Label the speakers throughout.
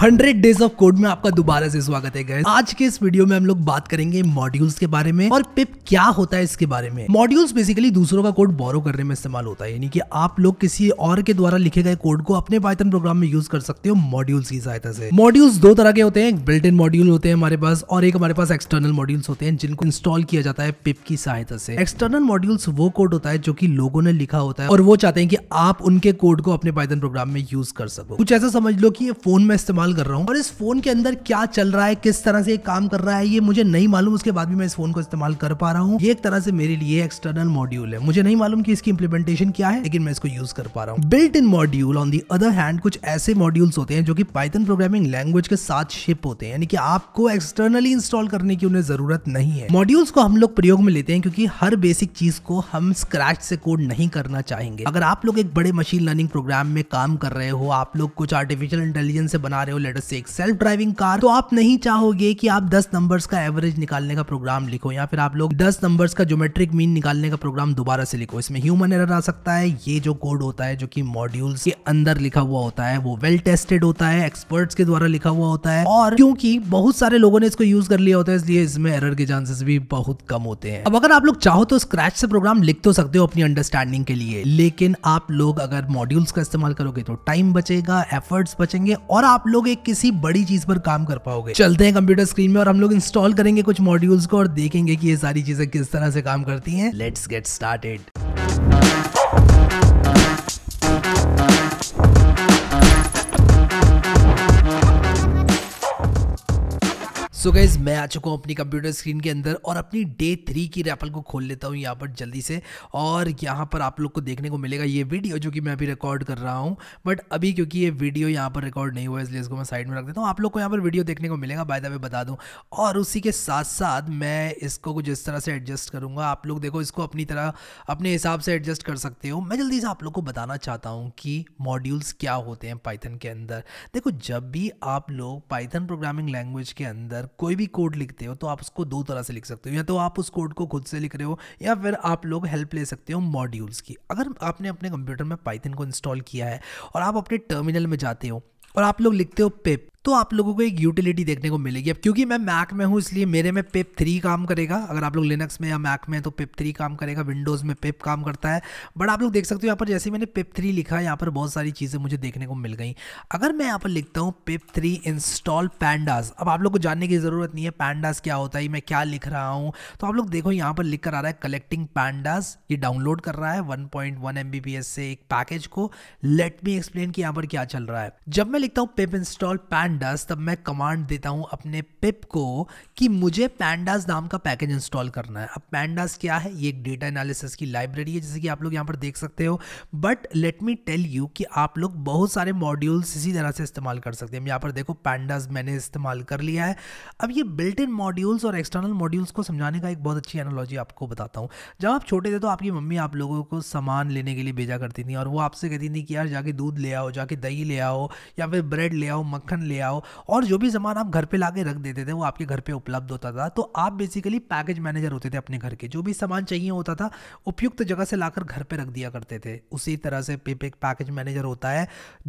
Speaker 1: hundred days of code में आपका दोबारा से स्वागत है गैस आज के इस वीडियो में हम लोग बात करेंगे मॉड्यूल्स के बारे में और पिप क्या होता है इसके बारे में मॉड्यूल्स बेसिकली दूसरों का कोड बोरो करने में इस्तेमाल होता है यानी कि आप लोग किसी और के द्वारा लिखे गए कोड को अपने पाइथन प्रोग्राम में यूज कर सकते हो मॉड्यूल्स की सहायता से मॉड्यूल्स दो तरह के होते हैं बिल्ट इन मॉड्यूल होते हैं हमारे पास और एक हमारे पास एक्सटर्नल मॉड्यूल्स होते हैं जिनको इंस्टॉल किया जाता है पिप की सहायता से एक्सटर्नल मॉड्यूल्स वो कोड होता है जो की लोगों ने लिखा होता है और वो चाहते हैं कि आप उनके कोड को अपने पाइथन प्रोग्राम में यूज कर सको कुछ ऐसा समझ लो कि ये फोन में इस्तेमाल इस्तेमाल कर रहा हूँ और इस फोन के अंदर क्या चल रहा है किस तरह से काम कर रहा है ये मुझे नहीं मालूम उसके बाद भी मैं इस फोन को इस्तेमाल कर पा रहा हूँ ये एक तरह से मेरे लिए एक्सटर्नल मॉड्यूल है मुझे नहीं मालूम की इसकी इम्प्लीमेंटेशन क्या है लेकिन मैं इसको यूज कर पा रहा हूँ built in module on the other hand कुछ ऐसे मॉड्यूल्स होते हैं जो कि पाइथन प्रोग्रामिंग लैंग्वेज के साथ शिप होते हैं यानी कि आपको एक्सटर्नली इंस्टॉल करने की उन्हें जरूरत नहीं है मॉड्यूल्स को हम लोग प्रयोग में लेते हैं क्योंकि हर बेसिक चीज को हम स्क्रैच से कोड नहीं करना चाहेंगे अगर आप लोग एक बड़े मशीन लर्निंग प्रोग्राम में काम कर रहे हो आप लोग कुछ आर्टिफिशियल इंटेलिजेंस से बना रहे हो हो लेटर से एक सेल्फ ड्राइविंग कार तो आप नहीं चाहोगे कि आप 10 नंबर्स का एवरेज निकालने का प्रोग्राम लिखो या फिर आप लोग 10 नंबर्स का ज्योमेट्रिक मीन निकालने का प्रोग्राम दोबारा से लिखो इसमें ह्यूमन एरर आ सकता है ये जो कोड होता है जो की मॉड्यूल्स के अंदर लिखा हुआ होता है वो वेल टेस्टेड होता है एक्सपर्ट्स के द्वारा लिखा हुआ होता है और क्योंकि बहुत सारे लोगों ने इसको यूज कर लिया होता है इसलिए इसमें एरर के चांसेस भी बहुत कम होते हैं अब अगर आप लोग चाहो तो स्क्रैच से प्रोग्राम लिख तो सकते हो अपनी अंडरस्टैंडिंग के लिए लेकिन आप लोग अगर मॉड्यूल्स का इस्तेमाल करोगे तो टाइम बचेगा एफर्ट्स बचेंगे और आप लोग लोग एक किसी बड़ी चीज पर काम कर पाओगे चलते हैं कंप्यूटर स्क्रीन में और हम लोग इंस्टॉल करेंगे कुछ मॉड्यूल्स को और देखेंगे की ये सारी चीजें किस तरह से काम करती है let's get started so so guys मैं आ चुका हूँ अपनी कंप्यूटर स्क्रीन के अंदर और अपनी डे थ्री की रैपल को खोल लेता हूँ यहाँ पर जल्दी से और यहाँ पर आप लोग को देखने को मिलेगा ये वीडियो जो कि मैं अभी रिकॉर्ड कर रहा हूँ बट अभी क्योंकि ये वीडियो यहाँ पर रिकॉर्ड नहीं हुआ इसलिए इसको मैं साइड में रख देता हूँ आप लोग को यहाँ पर वीडियो देखने को मिलेगा बाय द वे बता दूँ और उसी के साथ साथ मैं इसको कुछ इस तरह से एडजस्ट करूँगा आप लोग देखो इसको अपनी तरह अपने हिसाब से एडजस्ट कर सकते हो मैं जल्दी से आप लोग को बताना चाहता हूँ कि मॉड्यूल्स क्या होते हैं पाइथन के अंदर देखो जब भी आप लोग पाइथन प्रोग्रामिंग लैंग्वेज के अंदर कोई भी कोड लिखते हो तो आप उसको दो तरह से लिख सकते हो या तो आप उस कोड को खुद से लिख रहे हो या फिर आप लोग हेल्प ले सकते हो मॉड्यूल्स की अगर आपने अपने कंप्यूटर में पाइथन को इंस्टॉल किया है और आप अपने टर्मिनल में जाते हो और आप लोग लिखते हो पेप तो आप लोगों को एक यूटिलिटी देखने को मिलेगी अब क्योंकि मैं मैक में हूँ इसलिए मेरे में पिप थ्री काम करेगा अगर आप लोग लिनक्स में या मैक में तो पिप थ्री काम करेगा विंडोज़ में पिप काम करता है बट आप लोग देख सकते हो यहाँ पर जैसे मैंने पिप थ्री लिखा यहाँ पर बहुत सारी चीज़ें मुझे देखने को मिल गई अगर मैं यहाँ पर लिखता हूँ पिप थ्री इंस्टॉल पैंडास अब आप लोग को जानने की ज़रूरत नहीं है पैंडास क्या होता है मैं क्या लिख रहा हूँ तो आप लोग देखो यहाँ पर लिख कर आ रहा है कलेक्टिंग पैंडास ये डाउनलोड कर रहा है one point one M B P S से एक पैकेज को लेट मी एक्सप्लेन कि यहाँ पर क्या चल रहा है जब मैं लिखता हूँ पिप इंस्टॉल पैंड पैंडास तब मैं कमांड देता हूँ अपने पिप को कि मुझे पैंडास नाम का पैकेज इंस्टॉल करना है अब पैंडास क्या है ये एक डेटा एनालिसिस की लाइब्रेरी है जैसे कि आप लोग यहाँ पर देख सकते हो but let me tell you कि आप लोग बहुत सारे मॉड्यूल्स इसी तरह से इस्तेमाल कर सकते हैं यहाँ पर देखो पैंडास मैंने इस्तेमाल कर लिया है अब ये बिल्ट इन मॉड्यूल्स और एक्सटर्नल मॉड्यूल्स को समझाने का एक बहुत अच्छी एनोलॉजी आपको बताता हूँ जब आप छोटे थे तो आपकी मम्मी आप लोगों को सामान लेने के लिए भेजा करती थी और वो आपसे कहती थी कि यार जाके दूध ले आओ जाके दही ले आओ या फिर ब्रेड ले आओ मक्खन ले आओ और जो भी सामान आप घर पे लाके रख देते थे वो आपके घर पे उपलब्ध होता था तो आप बेसिकली पैकेज मैनेजर होते थे अपने घर के जो भी सामान चाहिए होता था उपयुक्त जगह से लाकर घर पे रख दिया करते थे उसी तरह से पे पे पैकेज मैनेजर होता है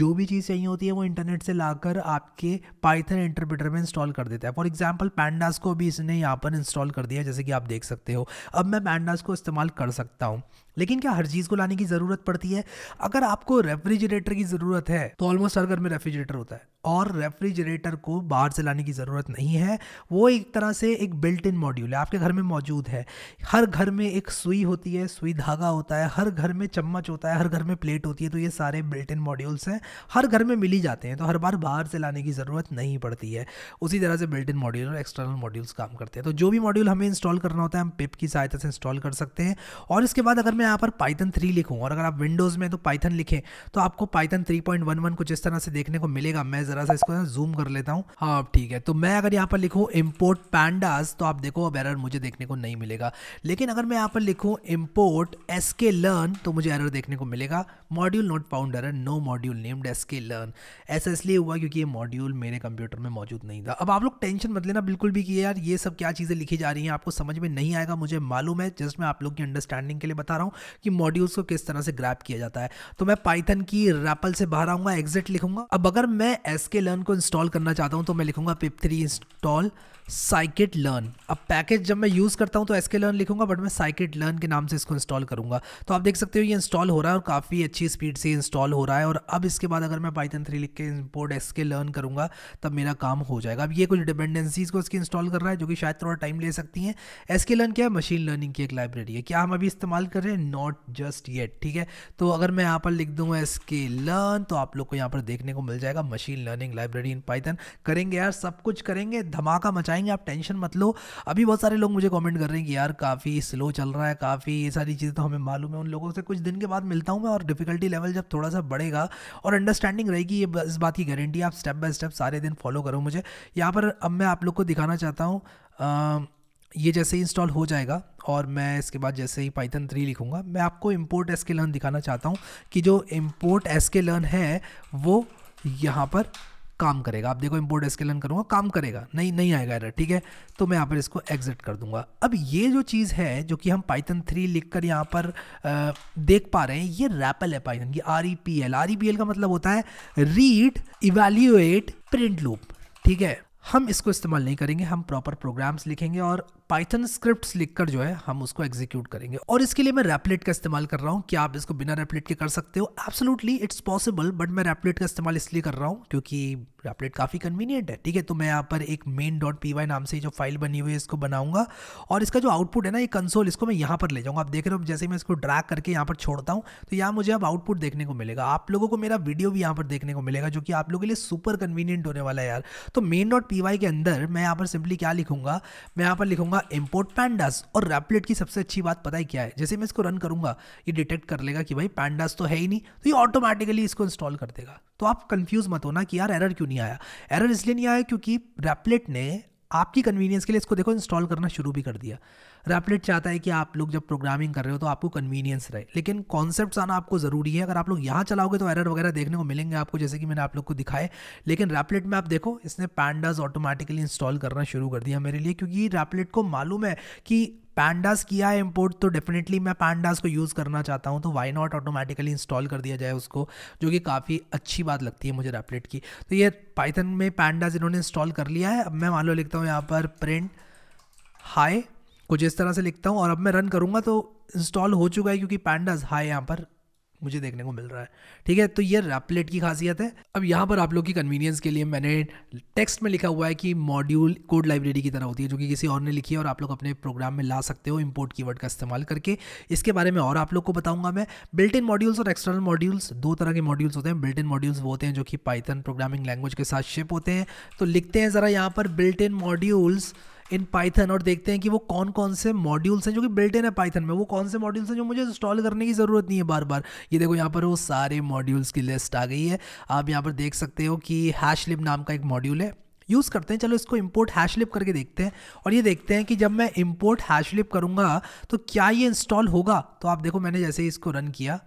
Speaker 1: जो भी चीज़ चाहिए होती है वो इंटरनेट से लाकर आपके पाइथन इंटरप्रेटर में इंस्टॉल कर देता है फॉर एग्जाम्पल पैंडास को भी इसने यहाँ पर इंस्टॉल कर दिया जैसे कि आप देख सकते हो अब मैं पैंडास को इस्तेमाल कर सकता हूँ लेकिन क्या हर चीज़ को लाने की ज़रूरत पड़ती है अगर आपको रेफ्रिजरेटर की ज़रूरत है तो ऑलमोस्ट हर घर में रेफ्रिजरेटर होता है और रेफ्रिजरेटर को बाहर से लाने की ज़रूरत नहीं है वो एक तरह से एक बिल्ट इन मॉड्यूल है आपके घर में मौजूद है हर घर में एक सुई होती है सुई धागा होता है हर घर में चम्मच होता है हर घर में प्लेट होती है तो ये सारे बिल्ट इन मॉड्यूल्स हैं हर घर में मिली जाते हैं तो हर बार बाहर से लाने की ज़रूरत नहीं पड़ती है उसी तरह से बिल्ट इन मॉड्यूल और एक्सटर्नल मॉड्यूल्स काम करते हैं तो जो भी मॉड्यूल हमें इंस्टॉल करना होता है हम पिप की सहायता से इंस्टॉल कर सकते हैं और इसके बाद अगर मैं यहाँ पर पाइथन थ्री लिखूँ और अगर आप विंडोज़ में तो पाइथन लिखें तो आपको Python three point one one कुछ इस तरह से देखने को मिलेगा मैं ज़रा सा इसको जूम कर लेता हूँ हाँ ठीक है तो मैं अगर यहाँ पर लिखूँ इम्पोर्ट पैंडाज तो आप देखो अब एरर मुझे देखने को नहीं मिलेगा लेकिन अगर मैं यहाँ पर लिखूँ इम्पोर्ट एस के लर्न तो मुझे एरर देखने को मिलेगा module not found error no module named S K learn ऐसा इसलिए हुआ क्योंकि ये मॉड्यूल मेरे कंप्यूटर में मौजूद नहीं था अब आप लोग टेंशन मत लेना बिल्कुल भी कि यार ये सब क्या चीज़ें लिखी जा रही हैं आपको समझ में नहीं आएगा मुझे मालूम है जस्ट मैं आप लोग की अंडरस्टैंडिंग के लिए बता रहा हूँ हूँ कि मॉड्यूल्स को किस तरह से ग्रैप किया जाता है तो मैं पाइथन की रैपल से बाहर आऊँगा एग्जिट लिखूंगा अब अगर मैं एस के लर्न को इंस्टॉल करना चाहता हूँ तो मैं लिखूंगा pip three install scikit learn अब पैकेज जब मैं यूज़ करता हूँ तो एस के लर्न लिखूंगा बट मैं साइकिट लर्न के नाम से इसको इंस्टॉल करूँगा तो आप देख सकते हो ये इंस्टॉल हो रहा है और काफ़ी अच्छी स्पीड से इंस्टॉल हो रहा है और अब इसके बाद अगर मैं पाइथन थ्री लिख के इम्पोर्ट एस के लर्न करूँगा तब मेरा काम हो जाएगा अब ये कुछ डिपेंडेंसीज़ को इसकी इंस्टॉल कर रहा है जो कि शायद थोड़ा टाइम ले सकती हैं एस के लर्न क्या है मशीन लर्निंग की एक लाइब्रेरी है क्या हम अभी इस्तेमाल कर रहे हैं नॉट जस्ट येट ठीक है तो अगर मैं यहाँ पर लिख दूंगा इसके लर्न तो आप लोग को यहाँ पर देखने को मिल जाएगा machine learning library in Python करेंगे यार सब कुछ करेंगे धमाका मचाएंगे आप टेंशन मत लो अभी बहुत सारे लोग मुझे कॉमेंट कर रहे हैं कि यार काफ़ी स्लो चल रहा है काफ़ी ये सारी चीज़ें तो हमें मालूम है उन लोगों से कुछ दिन के बाद मिलता हूँ मैं और डिफिकल्टी लेवल जब थोड़ा सा बढ़ेगा और अंडरस्टैंडिंग रहेगी ये इस बात की गारंटी आप स्टेप बाय स्टेप सारे दिन फॉलो करो मुझे यहाँ पर अब मैं आप लोग को दिखाना चाहता हूँ ये जैसे ही इंस्टॉल हो जाएगा और मैं इसके बाद जैसे ही पाइथन थ्री लिखूंगा मैं आपको इम्पोर्ट एस के लर्न दिखाना चाहता हूँ कि जो इम्पोर्ट एस के लर्न है वो यहाँ पर काम करेगा आप देखो इम्पोर्ट एस के लर्न करूँगा काम करेगा नहीं नहीं आएगा एरर ठीक है तो मैं यहाँ पर इसको एग्जिट कर दूंगा अब ये जो चीज़ है जो कि हम पाइथन थ्री लिख कर यहाँ पर आ, देख पा रहे हैं ये रैपल है पाइथन की R E P L R E P L का मतलब होता है रीड इवेल्यूएट प्रिंट लूप ठीक है हम इसको इस्तेमाल नहीं करेंगे हम प्रॉपर प्रोग्राम्स लिखेंगे और पाइथन स्क्रिप्ट लिखकर जो है हम उसको एग्जीक्यूट करेंगे और इसके लिए मैं रैपलेट का इस्तेमाल कर रहा हूँ क्या आप इसको बिना रैपलेट के कर सकते हो एब्सोलूटली इट्स पॉसिबल बट मैं रैपलेट का इस्तेमाल इसलिए कर रहा हूँ क्योंकि रेपलेट काफ़ी कन्वीनियंट है ठीक है तो मैं यहाँ पर एक मेन डॉट पी वाई नाम से जो फाइल बनी हुई है इसको बनाऊंगा और इसका जो आउटपुट है ना ये कंसोल इसको मैं यहाँ पर ले जाऊँगा आप देख रहे हो जैसे मैं इसको ड्रैग करके यहाँ पर छोड़ता हूँ तो यहाँ मुझे अब आउटपुट देखने को मिलेगा आप लोगों को मेरा वीडियो भी यहाँ पर देखने को मिलेगा जो कि आप लोगों के लिए सुपर कन्वीनियंट होने वाला है यार तो मेन डॉट पी के अंदर मैं यहाँ पर सिंपली क्या लिखूंगा मैं यहाँ पर लिखूंगा इम्पोर्ट पैंडास और रैपलेट की सबसे अच्छी बात पता ही क्या है जैसे मैं इसको रन करूंगा ये डिटेक्ट कर लेगा कि भाई पैंडास तो है ही नहीं तो ये ऑटोमेटिकली इसको इंस्टॉल कर देगा तो आप कंफ्यूज मत होना कि यार एरर क्यों नहीं आया एरर इसलिए नहीं आया क्योंकि रैपलेट ने आपकी कन्वीनियंस के लिए इसको देखो इंस्टॉल करना शुरू भी कर दिया रैपलेट चाहता है कि आप लोग जब प्रोग्रामिंग कर रहे हो तो आपको कन्वीनियंस रहे लेकिन कॉन्सेप्ट आना आपको ज़रूरी है अगर आप लोग यहाँ चलाओगे तो एरर वगैरह देखने को मिलेंगे आपको जैसे कि मैंने आप लोग को दिखाए लेकिन रैपलेट में आप देखो इसने पैंडाज ऑटोमेटिकली इंस्टॉल करना शुरू कर दिया मेरे लिए क्योंकि रैपलेट को मालूम है कि पैंडास किया है इम्पोर्ट तो डेफिनेटली मैं पैंडास को यूज़ करना चाहता हूँ तो वाई नॉट ऑटोमेटिकली इंस्टॉल कर दिया जाए उसको जो कि काफ़ी अच्छी बात लगती है मुझे रैपलेट की तो ये पाइथन में पैंडास इन्होंने इंस्टॉल कर लिया है अब मैं मान लो लिखता हूँ यहाँ पर प्रिंट हाई कुछ इस तरह से लिखता हूँ और अब मैं रन करूँगा तो इंस्टॉल हो चुका है क्योंकि पैंडाज हाई यहाँ पर मुझे देखने को मिल रहा है ठीक है तो ये रैपलेट की खासियत है अब यहाँ पर आप लोग की कन्वीनियंस के लिए मैंने टेक्स्ट में लिखा हुआ है कि मॉड्यूल कोड लाइब्रेरी की तरह होती है जो कि किसी और ने लिखी है और आप लोग अपने प्रोग्राम में ला सकते हो इंपोर्ट कीवर्ड का इस्तेमाल करके इसके बारे में और आप लोग को बताऊंगा मैं बिल्ट इन मॉड्यूल्स और एक्सटर्नल मॉड्यूल्स दो तरह के मॉड्यूल्स होते हैं बिल्ट इन मॉड्यूल्स वो होते हैं जो कि पाइथन प्रोग्रामिंग लैंग्वेज के साथ शिप होते हैं तो लिखते हैं ज़रा यहाँ पर built in modules in Python और देखते हैं कि वो कौन कौन से मॉड्यूल्स हैं जो कि बिल्ट इन है पाइथन में वो कौन से मॉड्यूल्स हैं जो मुझे इंस्टॉल करने की ज़रूरत नहीं है बार बार ये देखो यहाँ पर वो सारे मॉड्यूल्स की लिस्ट आ गई है आप यहाँ पर देख सकते हो कि हैशलिप नाम का एक मॉड्यूल है यूज़ करते हैं चलो इसको इम्पोर्ट हैशलिप करके देखते हैं और ये देखते हैं कि जब मैं इम्पोर्ट हैशलिप करूँगा तो क्या ये इंस्टॉल होगा तो आप देखो मैंने जैसे ही इसको रन किया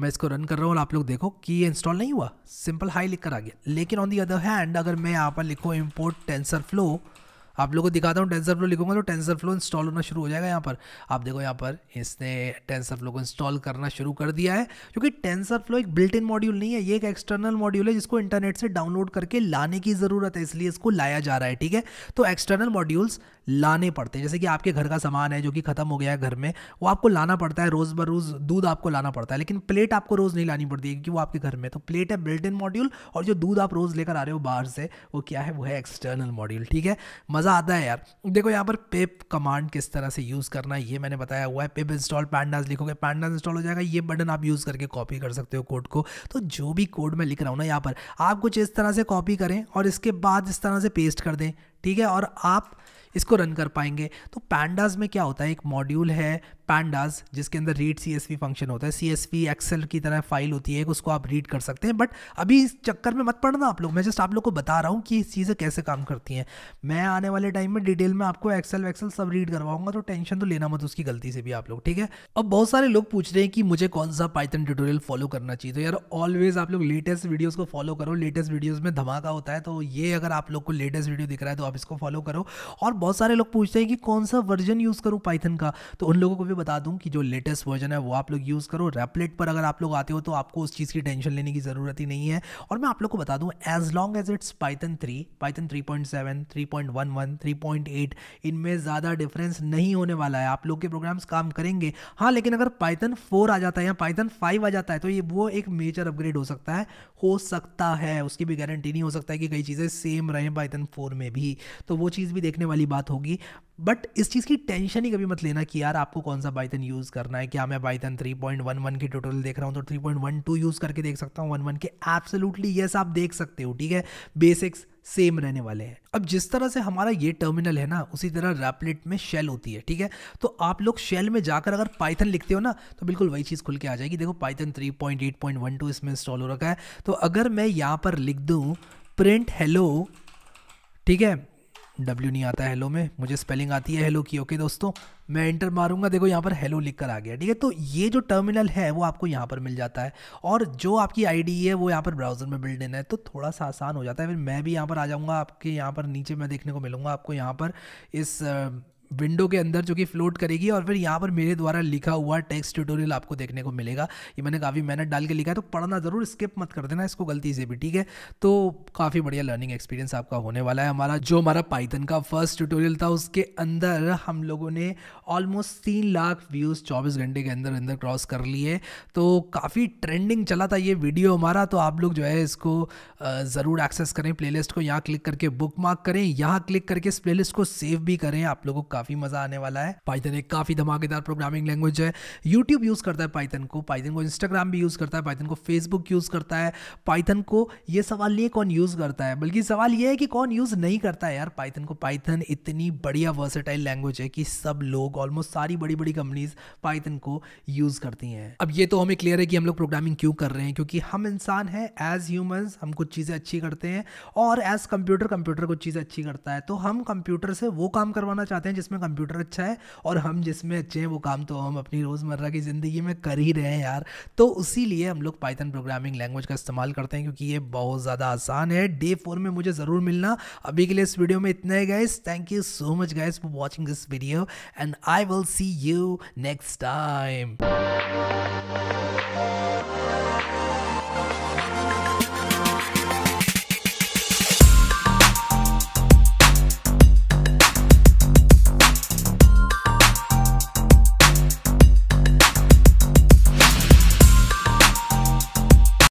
Speaker 1: मैं इसको रन कर रहा हूँ और आप लोग देखो कि ये इंस्टॉल नहीं हुआ सिंपल हाई लिख कर आ गया लेकिन ऑन दी अदर हैंड अगर मैं यहाँ पर लिखूँ इम्पोर्ट टेंसर फ्लो आप लोगों को दिखाता हूँ टेंसर फ्लो लिखूंगा तो टेंसर फ्लो इंस्टॉल होना शुरू हो जाएगा यहाँ पर आप देखो यहाँ पर इसने टेंसर फ्लो को इंस्टॉल करना शुरू कर दिया है क्योंकि टेंसर फ्लो एक बिल्ट इन मॉड्यूल नहीं है ये एक एक्सटर्नल मॉड्यूल है जिसको इंटरनेट से डाउनलोड करके लाने की ज़रूरत है इसलिए इसको लाया जा रहा है ठीक है तो एक्सटर्नल मॉड्यूल्स लाने पड़ते हैं जैसे कि आपके घर का सामान है जो कि खत्म हो गया है घर में वो आपको लाना पड़ता है रोज़ बरोज़ दूध आपको लाना पड़ता है लेकिन प्लेट आपको रोज़ नहीं लानी पड़ती है क्योंकि वो आपके घर में तो प्लेट है बिल्ट इन मॉड्यूल और जो दूध आप रोज़ लेकर आ रहे हो बाहर से वो क्या है वो है एक्सटर्नल मॉड्यूल ठीक है मज़ा मज़ा आता है यार देखो यहाँ पर पेप कमांड किस तरह से यूज़ करना है ये मैंने बताया हुआ है पेप इंस्टॉल पैंडास लिखोगे पैंडाज इंस्टॉल हो जाएगा ये बटन आप यूज़ करके कॉपी कर सकते हो कोड को तो जो भी कोड मैं लिख रहा हूँ ना यहाँ पर आप कुछ इस तरह से कॉपी करें और इसके बाद इस तरह से पेस्ट कर दें ठीक है और आप इसको रन कर पाएंगे तो पैंडाज में क्या होता है एक मॉड्यूल है पैंडास जिसके अंदर रीड सी फंक्शन होता है सी एस एक्सेल की तरह फाइल होती है उसको आप रीड कर सकते हैं बट अभी इस चक्कर में मत पड़ना आप लोग मैं जस्ट आप लोग को बता रहा हूँ कि इस चीज़ें कैसे काम करती हैं मैं आने वाले टाइम में डिटेल में आपको एक्सेल वैक्सेल सब रीड करवाऊंगा तो टेंशन तो लेना मत उसकी गलती से भी आप लोग ठीक है अब बहुत सारे लोग पूछ रहे हैं कि मुझे कौन सा पाइथन ट्यूटोरियल फॉलो करना चाहिए तो यार ऑलवेज आप लोग लेटेस्ट वीडियोज़ को फॉलो करो लेटेस्ट वीडियोज़ में धमाका होता है तो ये अगर आप लोग को लेटेस्ट वीडियो दिख रहा है तो आप इसको फॉलो करो और बहुत सारे लोग पूछते हैं कि कौन सा वर्जन यूज़ करूँ पाइथन का तो उन लोगों को भी बता दूँ कि जो लेटेस्ट वर्जन है वो आप लोग यूज़ करो रेपलेट पर अगर आप लोग आते हो तो आपको उस चीज़ की टेंशन लेने की ज़रूरत ही नहीं है और मैं आप लोग को बता दूँ as long as it's Python three Python three point seven three point one one three point eight इनमें ज़्यादा डिफरेंस नहीं होने वाला है आप लोग के प्रोग्राम्स काम करेंगे हाँ लेकिन अगर पाइथन फोर आ जाता है या पाइथन फाइव आ जाता है तो ये वो एक मेजर अपग्रेड हो सकता है हो सकता है उसकी भी गारंटी नहीं हो सकता है कि कई चीज़ें सेम रहें पाइथन फोर में भी तो वो चीज़ भी देखने वाली बात होगी बट इस चीज़ की टेंशन ही कभी मत लेना कि यार आपको कौन सा बाइथन यूज़ करना है क्या मैं बाइथन 3.11 की ट्यूटोरियल देख रहा हूँ तो 3.12 यूज़ करके देख सकता हूँ वन के एब्सोलूटली येस आप देख सकते हो ठीक है बेसिक्स सेम रहने वाले हैं अब जिस तरह से हमारा ये टर्मिनल है ना उसी तरह रैपलेट में शेल होती है ठीक है तो आप लोग शेल में जाकर अगर पाइथन लिखते हो ना तो बिल्कुल वही चीज़ खुल के आ जाएगी देखो पाइथन 3.8.12 इसमें इंस्टॉल हो रखा है तो अगर मैं यहाँ पर लिख दूँ प्रिंट हेलो ठीक है डब्ल्यू नहीं आता है हेलो में मुझे स्पेलिंग आती है हेलो की ओके दोस्तों मैं इंटर मारूंगा देखो यहाँ पर हेलो लिख कर आ गया ठीक है तो ये जो टर्मिनल है वो आपको यहाँ पर मिल जाता है और जो आपकी आई है वो यहाँ पर ब्राउज़र में बिल्ड इन है तो थोड़ा सा आसान हो जाता है फिर मैं भी यहाँ पर आ जाऊँगा आपके यहाँ पर नीचे मैं देखने को मिलूँगा आपको यहाँ पर इस विंडो के अंदर जो कि फ्लोट करेगी और फिर यहाँ पर मेरे द्वारा लिखा हुआ टेक्स्ट ट्यूटोरियल आपको देखने को मिलेगा ये मैंने काफ़ी मेहनत डाल के लिखा है तो पढ़ना ज़रूर स्किप मत कर देना इसको गलती से भी ठीक है तो काफ़ी बढ़िया लर्निंग एक्सपीरियंस आपका होने वाला है हमारा जो हमारा पाइथन का फर्स्ट ट्यूटोरियल था उसके अंदर हम लोगों ने ऑलमोस्ट तीन लाख व्यूज़ चौबीस घंटे के अंदर अंदर क्रॉस कर लिए तो काफ़ी ट्रेंडिंग चला था ये वीडियो हमारा तो आप लोग जो है इसको ज़रूर एक्सेस करें प्लेलिस्ट को यहाँ क्लिक करके बुक मार्क करें यहाँ क्लिक करके इस प्लेलिस्ट को सेव भी करें आप लोगों को काफ़ी मज़ा आने वाला है पाइथन एक काफ़ी धमाकेदार प्रोग्रामिंग लैंग्वेज है यूट्यूब यूज़ करता है पाइथन को पाइथन को इंस्टाग्राम भी यूज़ करता है पाइथन को फेसबुक यूज़ करता है पाइथन को यह सवाल नहीं कौन यूज़ करता है बल्कि सवाल यह है कि कौन यूज़ नहीं करता है यार पाइथन को पाइथन इतनी बढ़िया वर्सेटाइल लैंग्वेज है कि सब लोग ऑलमोस्ट सारी बड़ी बड़ी कंपनीज पाइथन को यूज़ करती हैं अब ये तो हमें क्लियर है कि हम लोग प्रोग्रामिंग क्यों कर रहे हैं क्योंकि हम इंसान हैं एज ह्यूमंस हम कुछ चीज़ें अच्छी करते हैं और एज कंप्यूटर कंप्यूटर कुछ चीज़ें अच्छी करता है तो हम कंप्यूटर से वो काम करवाना चाहते हैं जिस जिसमें कंप्यूटर अच्छा है और हम जिसमें अच्छे हैं वो काम तो हम अपनी रोज़मर्रा की ज़िंदगी में कर ही रहे हैं यार तो उसी लिए हम लोग पाइथन प्रोग्रामिंग लैंग्वेज का इस्तेमाल करते हैं क्योंकि ये बहुत ज़्यादा आसान है डे फोर में मुझे ज़रूर मिलना अभी के लिए इस वीडियो में इतना ही guys thank you so much guys for watching this video and I will see you next time